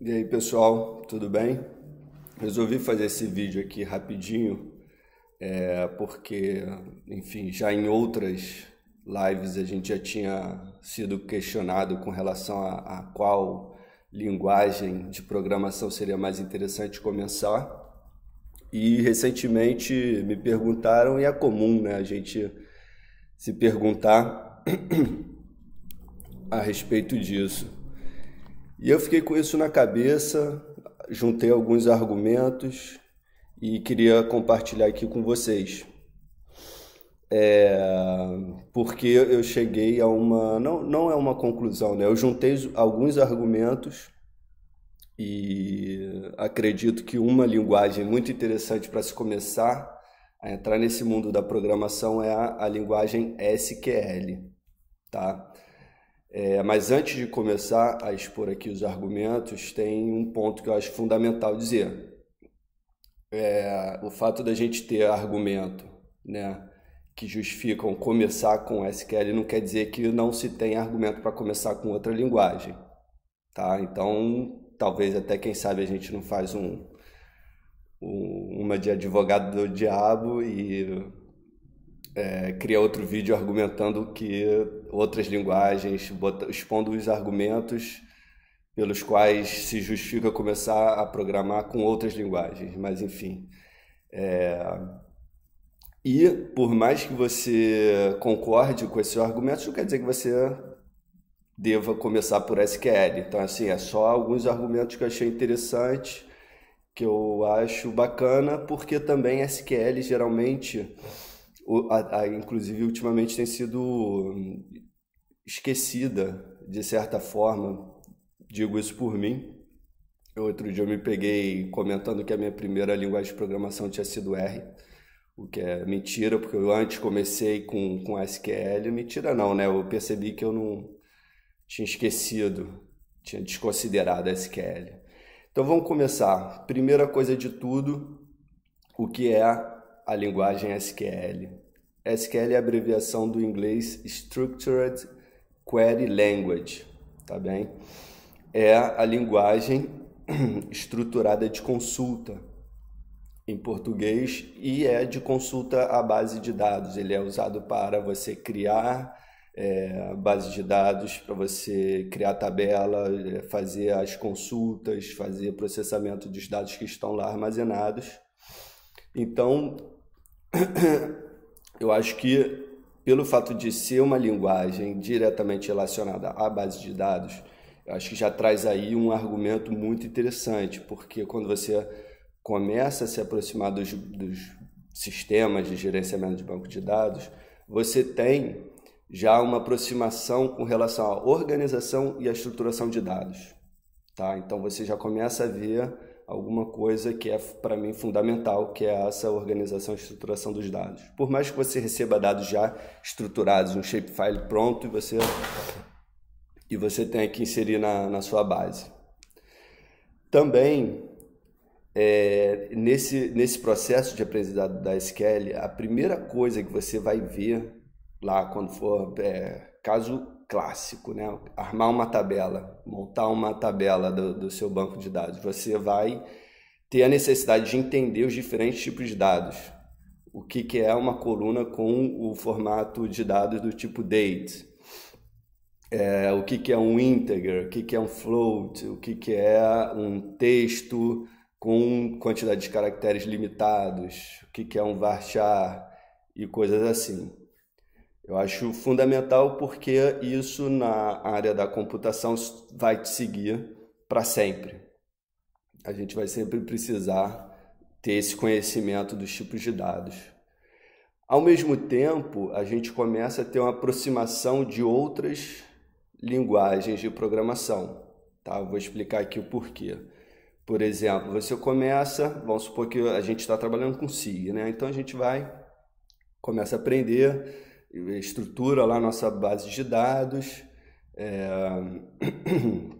E aí pessoal, tudo bem? Resolvi fazer esse vídeo aqui rapidinho, é, porque, enfim, já em outras lives a gente já tinha sido questionado com relação a, a qual linguagem de programação seria mais interessante começar. E recentemente me perguntaram, e é comum né, a gente se perguntar a respeito disso. E eu fiquei com isso na cabeça, juntei alguns argumentos e queria compartilhar aqui com vocês. É, porque eu cheguei a uma. Não, não é uma conclusão, né? Eu juntei alguns argumentos e acredito que uma linguagem muito interessante para se começar a entrar nesse mundo da programação é a, a linguagem SQL, tá? É, mas antes de começar a expor aqui os argumentos, tem um ponto que eu acho fundamental dizer. É, o fato da gente ter argumento né, que justificam começar com SQL não quer dizer que não se tem argumento para começar com outra linguagem. Tá? Então, talvez até quem sabe a gente não faz um, um uma de advogado do diabo e é, criar outro vídeo argumentando que outras linguagens, bota, expondo os argumentos pelos quais se justifica começar a programar com outras linguagens, mas enfim. É... E por mais que você concorde com esses argumentos, não quer dizer que você deva começar por SQL. Então, assim, é só alguns argumentos que eu achei interessante, que eu acho bacana, porque também SQL geralmente o, a, a, inclusive ultimamente tem sido hum, esquecida de certa forma. Digo isso por mim. Outro dia eu me peguei comentando que a minha primeira linguagem de programação tinha sido R, o que é mentira, porque eu antes comecei com, com SQL. Mentira não, né? Eu percebi que eu não tinha esquecido, tinha desconsiderado SQL. Então vamos começar. Primeira coisa de tudo, o que é a linguagem SQL. SQL é a abreviação do inglês Structured Query Language, tá bem? É a linguagem estruturada de consulta em português e é de consulta à base de dados. Ele é usado para você criar é, base de dados, para você criar tabela, é, fazer as consultas, fazer processamento dos dados que estão lá armazenados. Então, eu acho que pelo fato de ser uma linguagem diretamente relacionada à base de dados, eu acho que já traz aí um argumento muito interessante, porque quando você começa a se aproximar dos, dos sistemas de gerenciamento de banco de dados, você tem já uma aproximação com relação à organização e à estruturação de dados. Tá? Então você já começa a ver alguma coisa que é para mim fundamental, que é essa organização e estruturação dos dados. Por mais que você receba dados já estruturados, um shapefile pronto e você e você tenha que inserir na, na sua base. Também é, nesse, nesse processo de aprendizado da SQL, a primeira coisa que você vai ver lá quando for é, caso clássico, né? Armar uma tabela, montar uma tabela do, do seu banco de dados. Você vai ter a necessidade de entender os diferentes tipos de dados. O que, que é uma coluna com o formato de dados do tipo date, é, o que, que é um integer, o que, que é um float, o que, que é um texto com quantidade de caracteres limitados, o que, que é um varchar e coisas assim. Eu acho fundamental porque isso na área da computação vai te seguir para sempre. A gente vai sempre precisar ter esse conhecimento dos tipos de dados. Ao mesmo tempo, a gente começa a ter uma aproximação de outras linguagens de programação. Tá? Eu vou explicar aqui o porquê. Por exemplo, você começa, vamos supor que a gente está trabalhando com C, né? então a gente vai, começa a aprender estrutura lá a nossa base de dados. É...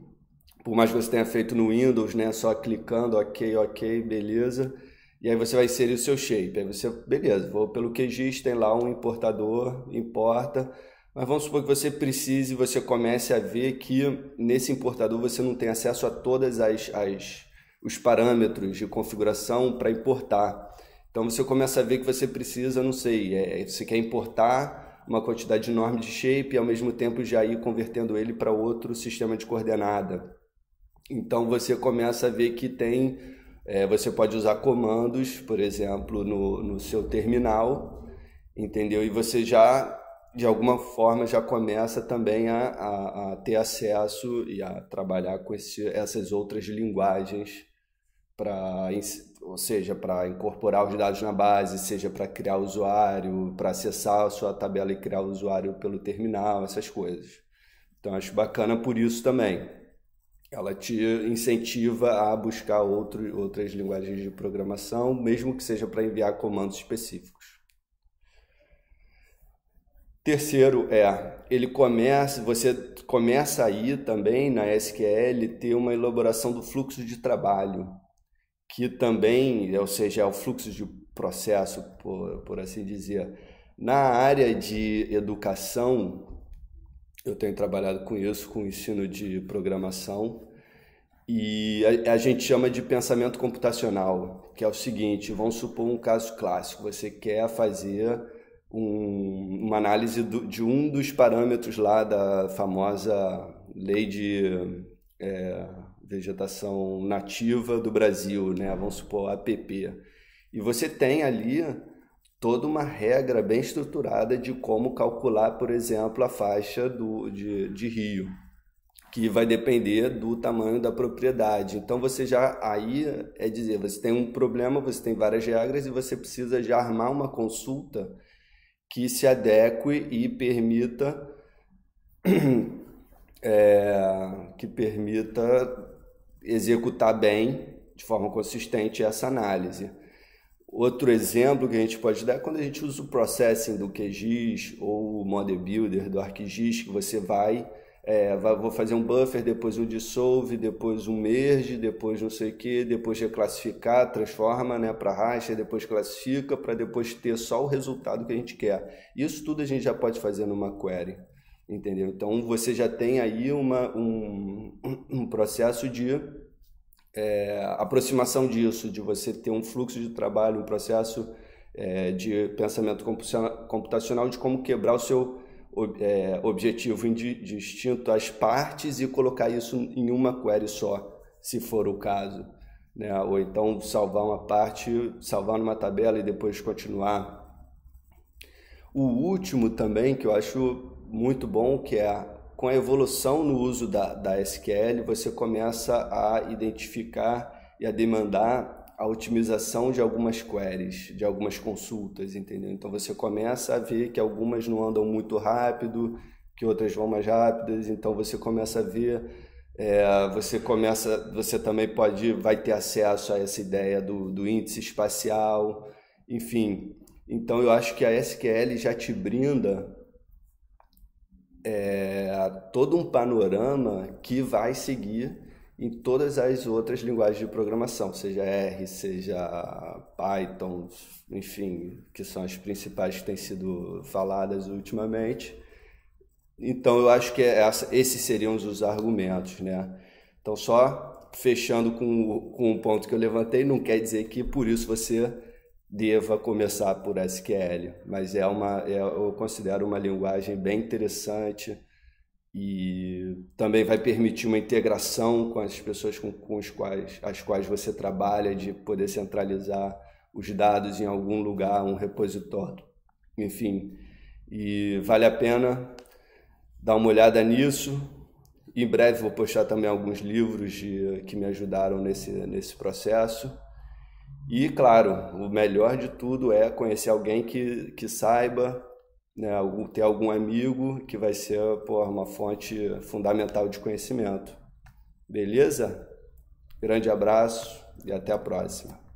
Por mais que você tenha feito no Windows, né, só clicando, ok, ok, beleza. E aí você vai inserir o seu shape. Aí você, beleza, vou pelo QGIS, tem lá um importador, importa. Mas vamos supor que você precise, você comece a ver que nesse importador você não tem acesso a todas as, as os parâmetros de configuração para importar. Então você começa a ver que você precisa, não sei, é, você quer importar uma quantidade enorme de shape e ao mesmo tempo já ir convertendo ele para outro sistema de coordenada. Então você começa a ver que tem, é, você pode usar comandos, por exemplo, no, no seu terminal, entendeu? E você já de alguma forma já começa também a, a, a ter acesso e a trabalhar com esse, essas outras linguagens para ou seja para incorporar os dados na base, seja para criar usuário, para acessar a sua tabela e criar o usuário pelo terminal, essas coisas. Então acho bacana por isso também. Ela te incentiva a buscar outro, outras linguagens de programação, mesmo que seja para enviar comandos específicos. Terceiro é, ele começa, você começa aí também na SQL ter uma elaboração do fluxo de trabalho que também, ou seja, é o fluxo de processo, por, por assim dizer. Na área de educação, eu tenho trabalhado com isso, com o ensino de programação, e a, a, gente chama de pensamento computacional, que é o seguinte: vamos supor um caso clássico, você quer fazer um, uma análise do, de um dos parâmetros lá da famosa lei de. É, vegetação nativa do Brasil, né? Vamos supor APP. E você tem ali toda uma regra bem estruturada de como calcular, por exemplo, a faixa do, de, de rio, que vai depender do tamanho da propriedade. Então você já aí é dizer, você tem um problema, você tem várias regras e você precisa já armar uma consulta que se adeque e permita é, que permita executar bem, de forma consistente, essa análise. Outro exemplo que a gente pode dar é quando a gente usa o processing do QGIS ou o Model Builder do ArcGIS, que você vai, é, vai, vou fazer um buffer, depois um dissolve, depois um merge, depois não sei o que, depois reclassificar, transforma né, para racha, depois classifica, para depois ter só o resultado que a gente quer. Isso tudo a gente já pode fazer numa query entendeu? Então você já tem aí uma, um, processo de é, aproximação disso, de você ter um fluxo de trabalho, um processo é, de pensamento computacional, de como quebrar o seu é, objetivo distinto às partes e colocar isso em uma query só, se for o caso. Né? Ou então salvar uma parte, salvar numa tabela e depois continuar. O último também que eu acho muito bom, que é com a evolução no uso da, da SQL, você começa a identificar e a demandar a otimização de algumas queries, de algumas consultas, entendeu? Então você começa a ver que algumas não andam muito rápido, que outras vão mais rápidas, então você começa a ver, é, você começa, você também pode, vai ter acesso a essa ideia do, do índice espacial, enfim. Então eu acho que a SQL já te brinda é, todo um panorama que vai seguir em todas as outras linguagens de programação, seja R, seja Python, enfim, que são as principais que têm sido faladas ultimamente. Então, eu acho que é essa, esses seriam os argumentos, né? Então, só fechando com, com um ponto que eu levantei, não quer dizer que por isso você deva começar por SQL, mas é uma, é, eu considero uma linguagem bem interessante e também vai permitir uma integração com as pessoas com, com as quais, as quais você trabalha, de poder centralizar os dados em algum lugar, um repositório, enfim. E vale a pena dar uma olhada nisso. Em breve vou postar também alguns livros de, que me ajudaram nesse, nesse processo. E, claro, o melhor de tudo é conhecer alguém que, que saiba, né, ter algum amigo que vai ser pô, uma fonte fundamental de conhecimento. Beleza? Grande abraço e até a próxima.